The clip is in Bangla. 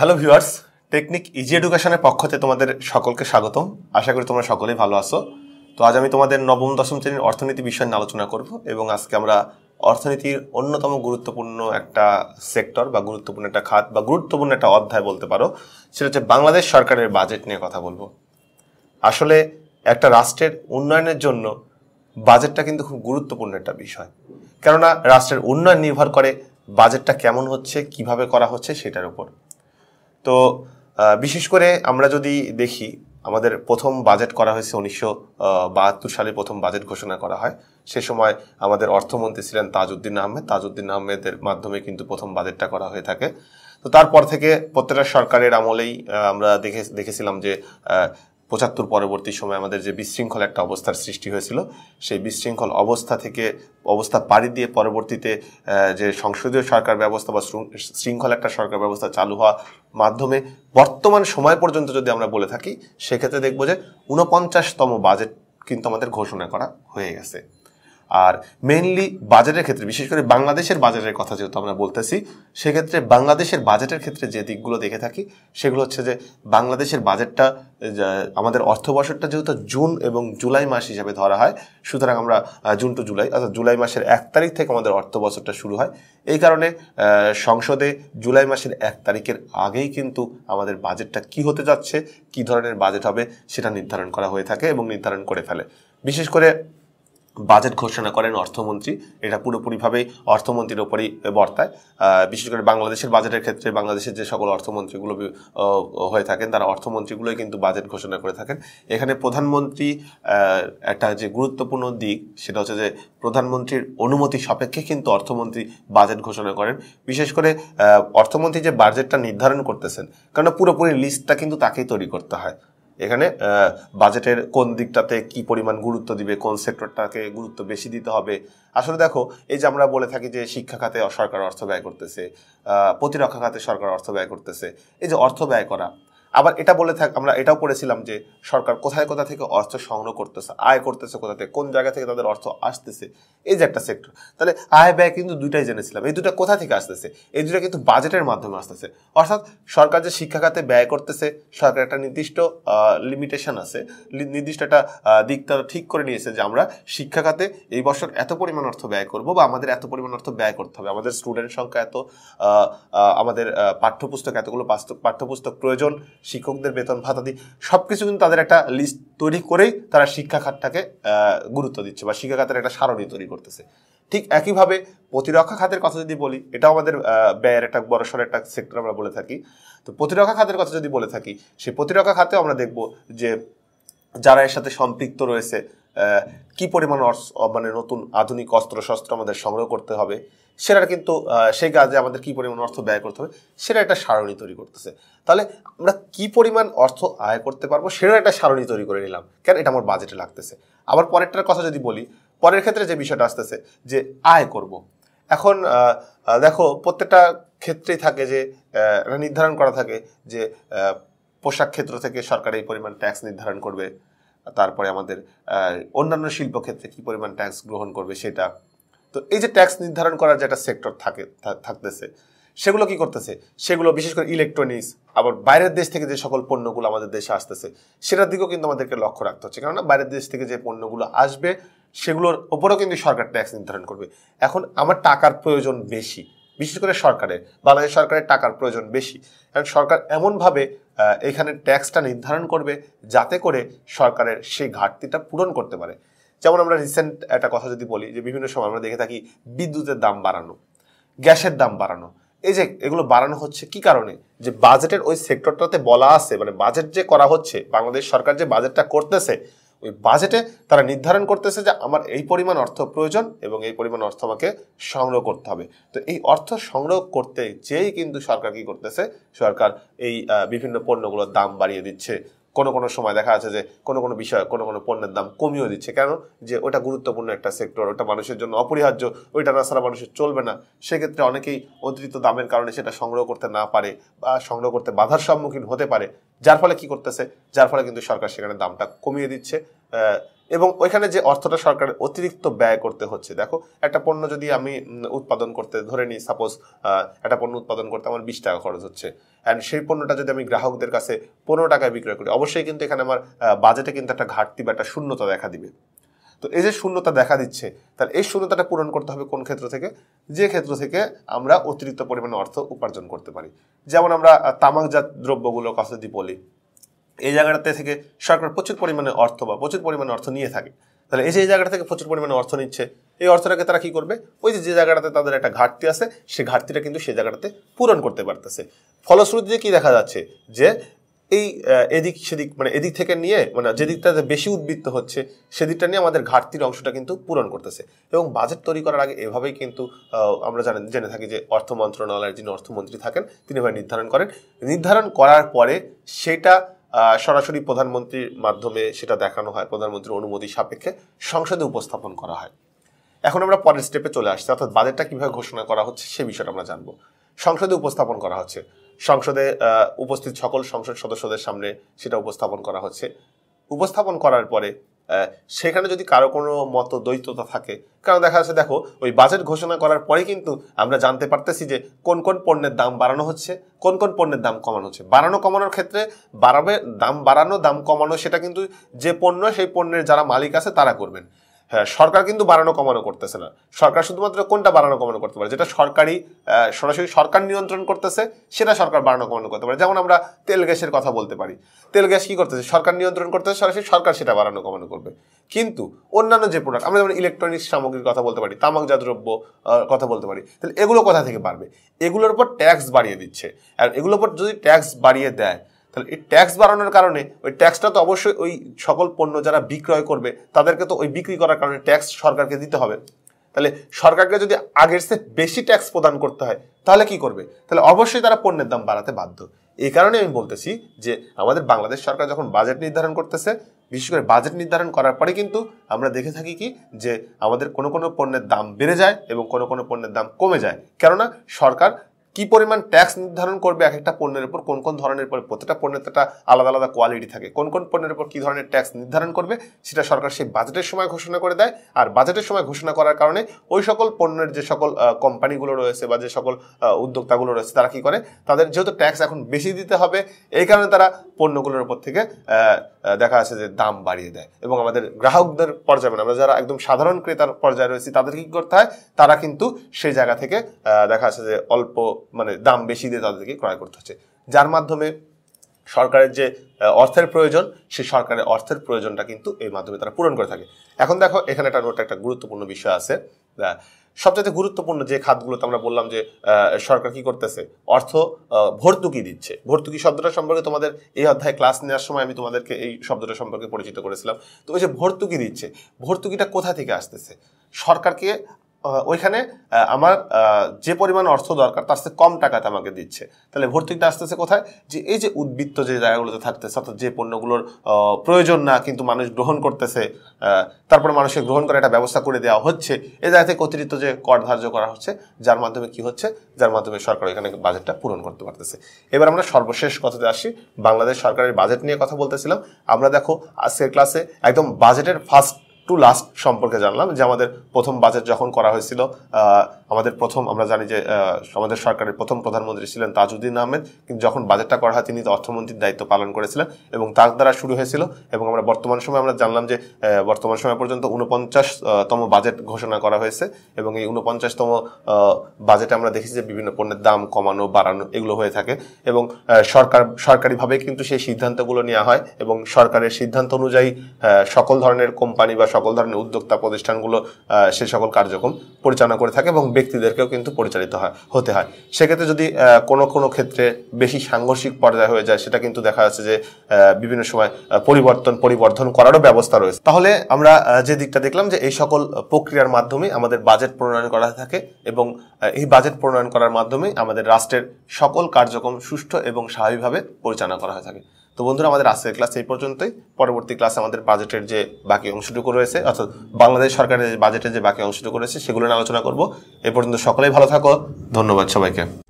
হ্যালো ভিউয়ার্স টেকনিক ইজি এডুকেশনের পক্ষতে তোমাদের সকলকে স্বাগতম আশা করি তোমরা সকলেই ভালো আছো তো আজ আমি তোমাদের নবম দশম শ্রেণীর অর্থনীতি বিষয় নিয়ে আলোচনা করব এবং আজকে আমরা অর্থনীতির অন্যতম গুরুত্বপূর্ণ একটা সেক্টর বা গুরুত্বপূর্ণ একটা খাত বা গুরুত্বপূর্ণ একটা অধ্যায় বলতে পারো সেটা হচ্ছে বাংলাদেশ সরকারের বাজেট নিয়ে কথা বলবো আসলে একটা রাষ্ট্রের উন্নয়নের জন্য বাজেটটা কিন্তু খুব গুরুত্বপূর্ণ একটা বিষয় কেননা রাষ্ট্রের উন্নয়ন নির্ভর করে বাজেটটা কেমন হচ্ছে কিভাবে করা হচ্ছে সেটার উপর তো বিশেষ করে আমরা যদি দেখি আমাদের প্রথম বাজেট করা হয়েছে উনিশশো বাহাত্তর সালে প্রথম বাজেট ঘোষণা করা হয় সে সময় আমাদের অর্থমন্ত্রী ছিলেন তাজউদ্দিন আহমেদ তাজউদ্দিন আহমেদের মাধ্যমে কিন্তু প্রথম বাজেটটা করা হয়ে থাকে তো তারপর থেকে প্রত্যেকটা সরকারের আমলেই আমরা দেখে দেখেছিলাম যে পঁচাত্তর পরবর্তী সময় আমাদের যে বিশৃঙ্খল একটা অবস্থার সৃষ্টি হয়েছিল সেই বিশৃঙ্খল অবস্থা থেকে অবস্থা পাড়ি দিয়ে পরবর্তীতে যে সংসদীয় সরকার ব্যবস্থা বা শৃঙ্খল একটা সরকার ব্যবস্থা চালু হওয়া মাধ্যমে বর্তমান সময় পর্যন্ত যদি আমরা বলে থাকি সেক্ষেত্রে দেখব যে ঊনপঞ্চাশতম বাজেট কিন্তু আমাদের ঘোষণা করা হয়ে গেছে আর মেনলি বাজেটের ক্ষেত্রে বিশেষ করে বাংলাদেশের বাজেটের কথা যেহেতু আমরা বলতেছি সেক্ষেত্রে বাংলাদেশের বাজেটের ক্ষেত্রে যে দিকগুলো দেখে থাকি সেগুলো হচ্ছে যে বাংলাদেশের বাজেটটা আমাদের অর্থবছরটা যেহেতু জুন এবং জুলাই মাস হিসাবে ধরা হয় সুতরাং আমরা জুন টু জুলাই অর্থাৎ জুলাই মাসের এক তারিখ থেকে আমাদের অর্থবছরটা শুরু হয় এই কারণে সংসদে জুলাই মাসের এক তারিখের আগেই কিন্তু আমাদের বাজেটটা কি হতে যাচ্ছে কি ধরনের বাজেট হবে সেটা নির্ধারণ করা হয়ে থাকে এবং নির্ধারণ করে ফেলে বিশেষ করে বাজেট ঘোষণা করেন অর্থমন্ত্রী এটা পুরোপুরিভাবে অর্থমন্ত্রীর ওপরেই বর্তায় বিশেষ করে বাংলাদেশের বাজেটের ক্ষেত্রে বাংলাদেশের যে সকল অর্থমন্ত্রীগুলো হয়ে থাকেন তারা অর্থমন্ত্রীগুলোই কিন্তু বাজেট ঘোষণা করে থাকেন এখানে প্রধানমন্ত্রী একটা যে গুরুত্বপূর্ণ দিক সেটা হচ্ছে যে প্রধানমন্ত্রীর অনুমতি সাপেক্ষে কিন্তু অর্থমন্ত্রী বাজেট ঘোষণা করেন বিশেষ করে অর্থমন্ত্রী যে বাজেটটা নির্ধারণ করতেছেন কেননা পুরোপুরি লিস্টটা কিন্তু তাকেই তৈরি করতে হয় এখানে বাজেটের কোন দিকটাতে কি পরিমাণ গুরুত্ব দিবে কোন সেক্টরটাকে গুরুত্ব বেশি দিতে হবে আসলে দেখো এই যে আমরা বলে থাকি যে শিক্ষা খাতে সরকার অর্থ ব্যয় করতেছে প্রতিরক্ষা খাতে সরকার অর্থ ব্যয় করতেছে এই যে অর্থ ব্যয় করা আবার এটা বলে থাক আমরা এটাও করেছিলাম যে সরকার কোথায় কোথা থেকে অর্থ সংগ্রহ করতেছে আয় করতেছে কোথা থেকে কোন জায়গা থেকে তাদের অর্থ আসতেছে এই যে একটা সেক্টর তাহলে আয় ব্যয় কিন্তু দুইটাই জেনেছিলাম এই দুটা কোথা থেকে আসতেছে এই দুটা কিন্তু বাজেটের মাধ্যমে আসতেছে অর্থাৎ সরকার যে শিক্ষা খাতে ব্যয় করতেছে সরকার একটা নির্দিষ্ট লিমিটেশন আছে নির্দিষ্ট একটা দিক তারা ঠিক করে নিয়েছে যে আমরা শিক্ষা খাতে এই বছর এত পরিমাণ অর্থ ব্যয় করব বা আমাদের এত পরিমাণ অর্থ ব্যয় করতে হবে আমাদের স্টুডেন্ট সংখ্যা এত আমাদের পাঠ্যপুস্তক এতগুলো পাঠ্যপুস্তক প্রয়োজন শিক্ষকদের বেতন ভাতা দিই সব কিছু কিন্তু তাদের একটা লিস্ট তৈরি করেই তারা শিক্ষা খাতটাকে গুরুত্ব দিচ্ছে বা শিক্ষা খাতের একটা সারণী তৈরি করতেছে ঠিক একইভাবে প্রতিরক্ষা খাতের কথা যদি বলি এটাও আমাদের ব্যয়ের একটা বড়সড় একটা সেক্টর আমরা বলে থাকি তো প্রতিরক্ষা খাতের কথা যদি বলে থাকি সেই প্রতিরক্ষা খাতেও আমরা দেখব যে যারা এর সাথে সম্পৃক্ত রয়েছে কি পরিমাণ মানে নতুন আধুনিক অস্ত্র শস্ত্র আমাদের সংগ্রহ করতে হবে সেটা কিন্তু সেই কাজে আমাদের কী পরিমাণ অর্থ ব্যয় করতে হবে সেটা একটা সারণী তৈরি করতেছে তাহলে আমরা কি পরিমাণ অর্থ আয় করতে পারবো সেটা একটা সারণী তৈরি করে নিলাম কেন এটা আমার বাজেটে লাগতেছে আবার পরেরটার কথা যদি বলি পরের ক্ষেত্রে যে বিষয়টা আসতেছে যে আয় করব। এখন দেখো প্রত্যেকটা ক্ষেত্রেই থাকে যে নির্ধারণ করা থাকে যে পোশাক ক্ষেত্র থেকে সরকার এই পরিমাণ ট্যাক্স নির্ধারণ করবে তারপরে আমাদের অন্যান্য শিল্পক্ষেত্রে কী পরিমাণ ট্যাক্স গ্রহণ করবে সেটা তো এই যে ট্যাক্স নির্ধারণ করার যে একটা সেক্টর থাকে থাকতেছে সেগুলো কি করতেছে সেগুলো বিশেষ করে ইলেকট্রনিক্স আবার বাইরের দেশ থেকে যে সকল পণ্যগুলো আমাদের দেশে আসতেছে সেটার দিকেও কিন্তু আমাদেরকে লক্ষ্য রাখতে হচ্ছে কেননা বাইরের দেশ থেকে যে পণ্যগুলো আসবে সেগুলোর ওপরেও কিন্তু সরকার ট্যাক্স নির্ধারণ করবে এখন আমার টাকার প্রয়োজন বেশি বিশেষ করে সরকারের বাংলাদেশ সরকারের টাকার প্রয়োজন বেশি কারণ সরকার এমনভাবে এখানে ট্যাক্সটা নির্ধারণ করবে যাতে করে সরকারের সেই ঘাটতিটা পূরণ করতে পারে যেমন আমরা রিসেন্ট একটা কথা যদি বলি যে বিভিন্ন সময় আমরা দেখে থাকি বিদ্যুতের দাম বাড়ানো গ্যাসের দাম বাড়ানো এই যে এগুলো বাড়ানো হচ্ছে কি কারণে যে বাজেটের ওই সেক্টরটাতে বলা আছে মানে বাজেট যে করা হচ্ছে বাংলাদেশ সরকার যে বাজেটটা করতেছে ওই বাজেটে তারা নির্ধারণ করতেছে যে আমার এই পরিমাণ অর্থ প্রয়োজন এবং এই পরিমাণ অর্থ আমাকে সংগ্রহ করতে হবে তো এই অর্থ সংগ্রহ করতে যেই কিন্তু সরকার কি করতেছে সরকার এই বিভিন্ন পণ্যগুলোর দাম বাড়িয়ে দিচ্ছে কোনো কোনো সময় দেখা যাচ্ছে যে কোনো কোনো বিষয় কোনো কোনো পণ্যের দাম কমিয়েও দিচ্ছে কেন যে ওটা গুরুত্বপূর্ণ একটা সেক্টর ওটা মানুষের জন্য অপরিহার্য ওইটা না ছাড়া মানুষের চলবে না সেক্ষেত্রে অনেকেই অতিরিক্ত দামের কারণে সেটা সংগ্রহ করতে না পারে বা সংগ্রহ করতে বাধার সম্মুখীন হতে পারে যার ফলে কি করতেছে যার ফলে কিন্তু সরকার সেখানে দামটা কমিয়ে দিচ্ছে এবং ওইখানে যে অর্থটা সরকারের অতিরিক্ত ব্যয় করতে হচ্ছে দেখো একটা পণ্য যদি আমি উৎপাদন করতে ধরে নিই সাপোজ একটা পণ্য উৎপাদন করতে আমার বিশ টাকা খরচ হচ্ছে অ্যান্ড সেই পণ্যটা যদি আমি গ্রাহকদের কাছে পনেরো টাকায় বিক্রয় করি অবশ্যই কিন্তু এখানে আমার বাজেটে কিন্তু একটা ঘাটতি বা একটা শূন্যতা দেখা দিবে তো এই যে শূন্যতা দেখা দিচ্ছে তাহলে এই শূন্যতাটা পূরণ করতে হবে কোন ক্ষেত্র থেকে যে ক্ষেত্র থেকে আমরা অতিরিক্ত পরিমাণে অর্থ উপার্জন করতে পারি যেমন আমরা তামাকজাত দ্রব্যগুলোর কথা যদি বলি এই জায়গাটাতে থেকে সরকার প্রচুর পরিমাণে অর্থ বা প্রচুর পরিমাণে অর্থ নিয়ে থাকে তাহলে এই যে এই জায়গাটা থেকে প্রচুর পরিমাণে অর্থ নিচ্ছে এই অর্থটাকে তারা কি করবে ওই যে যে জায়গাটাতে তাদের একটা ঘাটতি আছে সেই ঘাটতিটা কিন্তু সেই জায়গাটাতে পূরণ করতে পারতেছে ফলশ্রুতিতে কি দেখা যাচ্ছে যে এই এদিক সেদিক মানে এদিক থেকে নিয়ে মানে যেদিকটাতে বেশি উদ্বৃত্ত হচ্ছে সেদিকটা নিয়ে আমাদের ঘাটতির অংশটা কিন্তু পূরণ করতেছে এবং বাজেট তৈরি করার আগে এভাবেই কিন্তু আমরা জানেন জেনে থাকি যে অর্থ মন্ত্রণালয়ের যিনি অর্থমন্ত্রী থাকেন তিনি এভাবে নির্ধারণ করেন নির্ধারণ করার পরে সেটা সরাসরি প্রধানমন্ত্রীর মাধ্যমে সেটা দেখানো হয় প্রধানমন্ত্রীর অনুমতি সাপেক্ষে সংসদে উপস্থাপন করা হয় এখন আমরা পরের স্টেপে চলে আসছি অর্থাৎ বাজেটটা কীভাবে ঘোষণা করা হচ্ছে সে বিষয়টা আমরা জানবো সংসদে উপস্থাপন করা হচ্ছে সংসদে উপস্থিত সকল সংসদ সদস্যদের সামনে সেটা উপস্থাপন করা হচ্ছে উপস্থাপন করার পরে সেখানে যদি কারো কোনো মত দ্বৈততা থাকে কারণ দেখা যাচ্ছে দেখো ওই বাজেট ঘোষণা করার পরে কিন্তু আমরা জানতে পারতেছি যে কোন কোন পণ্যের দাম বাড়ানো হচ্ছে কোন কোন পণ্যের দাম কমানো হচ্ছে বাড়ানো কমানোর ক্ষেত্রে বাড়াবে দাম বাড়ানো দাম কমানো সেটা কিন্তু যে পণ্য সেই পণ্যের যারা মালিক আছে তারা করবেন হ্যাঁ সরকার কিন্তু বাড়ানো কমানো করতেছে না সরকার শুধুমাত্র কোনটা বাড়ানো কমানো করতে পারে যেটা সরকারি সরাসরি সরকার নিয়ন্ত্রণ করতেছে সেটা সরকার বাড়ানো কমানো করতে পারে যেমন আমরা তেল গ্যাসের কথা বলতে পারি তেল গ্যাস কী করতেছে সরকার নিয়ন্ত্রণ করতেছে সরাসরি সরকার সেটা বাড়ানো কমানো করবে কিন্তু অন্যান্য যে প্রোডাক্ট আমরা যেমন ইলেকট্রনিক্স সামগ্রীর কথা বলতে পারি তামাকজাত দ্রব্য কথা বলতে পারি তাহলে এগুলো কোথা থেকে বাড়বে এগুলোর উপর ট্যাক্স বাড়িয়ে দিচ্ছে আর এগুলোর উপর যদি ট্যাক্স বাড়িয়ে দেয় তাহলে এই ট্যাক্স বাড়ানোর কারণে ওই ট্যাক্সটা তো অবশ্যই ওই সকল পণ্য যারা বিক্রয় করবে তাদেরকে তো ওই বিক্রি করার কারণে ট্যাক্স সরকারকে দিতে হবে তাহলে সরকারকে যদি আগের সে বেশি ট্যাক্স প্রদান করতে হয় তাহলে কি করবে তাহলে অবশ্যই তারা পণ্যের দাম বাড়াতে বাধ্য এই কারণে আমি বলতেছি যে আমাদের বাংলাদেশ সরকার যখন বাজেট নির্ধারণ করতেছে বিশেষ করে বাজেট নির্ধারণ করার পরে কিন্তু আমরা দেখে থাকি কি যে আমাদের কোনো কোনো পণ্যের দাম বেড়ে যায় এবং কোনো কোনো পণ্যের দাম কমে যায় কেননা সরকার কি পরিমাণ ট্যাক্স নির্ধারণ করবে এক একটা পণ্যের উপর কোন কোন ধরনের উপর প্রত্যেকটা পণ্যের একটা আলাদা আলাদা কোয়ালিটি থাকে কোন কোন পণ্যের উপর কী ধরনের ট্যাক্স নির্ধারণ করবে সেটা সরকার সেই বাজেটের সময় ঘোষণা করে দেয় আর বাজেটের সময় ঘোষণা করার কারণে ওই সকল পণ্যের যে সকল কোম্পানিগুলো রয়েছে বা যে সকল উদ্যোক্তাগুলো রয়েছে তারা কী করে তাদের যেহেতু ট্যাক্স এখন বেশি দিতে হবে এই কারণে তারা পণ্যগুলোর উপর থেকে দেখা যাচ্ছে যে দাম বাড়িয়ে দেয় এবং আমাদের গ্রাহকদের পর্যায়ে মানে আমরা যারা একদম সাধারণ ক্রেতার পর্যায়ে রয়েছি তাদের কী করতে হয় তারা কিন্তু সেই জায়গা থেকে দেখা যাচ্ছে যে অল্প মানে দাম বেশি দিয়ে তাদেরকে ক্রয় করতে হচ্ছে যার মাধ্যমে সরকারের যে অর্থের প্রয়োজন সে সরকারের অর্থের প্রয়োজনটা কিন্তু এর মাধ্যমে তারা পূরণ করে থাকে এখন দেখো এখানে একটা নোট একটা গুরুত্বপূর্ণ বিষয় আছে সবচেয়ে গুরুত্বপূর্ণ যে খাতগুলোতে আমরা বললাম যে সরকার কি করতেছে অর্থ ভর্তুকি দিচ্ছে ভর্তুকি শব্দটা সম্পর্কে তোমাদের এই অধ্যায় ক্লাস নেওয়ার সময় আমি তোমাদেরকে এই শব্দটা সম্পর্কে পরিচিত করেছিলাম তো ওই যে ভর্তুকি দিচ্ছে ভর্তুকিটা কোথা থেকে আসতেছে সরকারকে ওইখানে আমার যে পরিমাণ অর্থ দরকার তার কম টাকাতে আমাকে দিচ্ছে তাহলে ভর্তুকিটা আসতেছে কোথায় যে এই যে উদ্বৃত্ত যে জায়গাগুলোতে থাকতেছে অর্থাৎ যে পণ্যগুলোর প্রয়োজন না কিন্তু মানুষ গ্রহণ করতেছে তারপরে মানুষকে গ্রহণ করার একটা ব্যবস্থা করে দেওয়া হচ্ছে এ জায়গা থেকে অতিরিক্ত যে কর ধার্য করা হচ্ছে যার মাধ্যমে কি হচ্ছে যার মাধ্যমে সরকার ওইখানে বাজেটটা পূরণ করতে পারতেছে এবার আমরা সর্বশেষ কথাতে আসি বাংলাদেশ সরকারের বাজেট নিয়ে কথা বলতেছিলাম আমরা দেখো আজকের ক্লাসে একদম বাজেটের ফার্স্ট টু লাস্ট সম্পর্কে জানলাম যে আমাদের প্রথম বাজেট যখন করা হয়েছিল আমাদের প্রথম আমরা জানি যে আমাদের সরকারের প্রথম প্রধানমন্ত্রী ছিলেন তাজউদ্দিন আহমেদ কিন্তু যখন বাজেটটা করা হয় তিনি অর্থমন্ত্রীর দায়িত্ব পালন করেছিলেন এবং তার দ্বারা শুরু হয়েছিল এবং আমরা বর্তমান সময় আমরা জানলাম যে বর্তমান সময় পর্যন্ত উনপঞ্চাশতম বাজেট ঘোষণা করা হয়েছে এবং এই উনপঞ্চাশতম বাজেটে আমরা দেখেছি যে বিভিন্ন পণ্যের দাম কমানো বাড়ানো এগুলো হয়ে থাকে এবং সরকার সরকারিভাবে কিন্তু সেই সিদ্ধান্তগুলো নেওয়া হয় এবং সরকারের সিদ্ধান্ত অনুযায়ী সকল ধরনের কোম্পানি বা সকল ধরনের উদ্যোক্তা প্রতিষ্ঠানগুলো সে সকল কার্যক্রম পরিচালনা করে থাকে এবং ব্যক্তিদেরকেও কিন্তু পরিচালিত হয় হতে হয় সেক্ষেত্রে যদি কোন কোন ক্ষেত্রে বেশি সাংঘর্ষিক পর্যায়ে হয়ে যায় সেটা কিন্তু দেখা যাচ্ছে যে বিভিন্ন সময় পরিবর্তন পরিবর্ধন করারও ব্যবস্থা রয়েছে তাহলে আমরা যে দিকটা দেখলাম যে এই সকল প্রক্রিয়ার মাধ্যমে আমাদের বাজেট প্রণয়ন করা থাকে এবং এই বাজেট প্রণয়ন করার মাধ্যমে আমাদের রাষ্ট্রের সকল কার্যক্রম সুষ্ঠু এবং স্বাভাবিকভাবে পরিচালনা করা হয়ে থাকে তো বন্ধুরা আমাদের আজকের ক্লাস এই পর্যন্তই পরবর্তী ক্লাসে আমাদের বাজেটের যে বাকি অংশটুকু রয়েছে অর্থাৎ বাংলাদেশ সরকারের যে বাজেটের যে বাকি অংশটুকু রয়েছে সেগুলো নিয়ে আলোচনা করব এ পর্যন্ত সকলেই ভালো থাকো ধন্যবাদ সবাইকে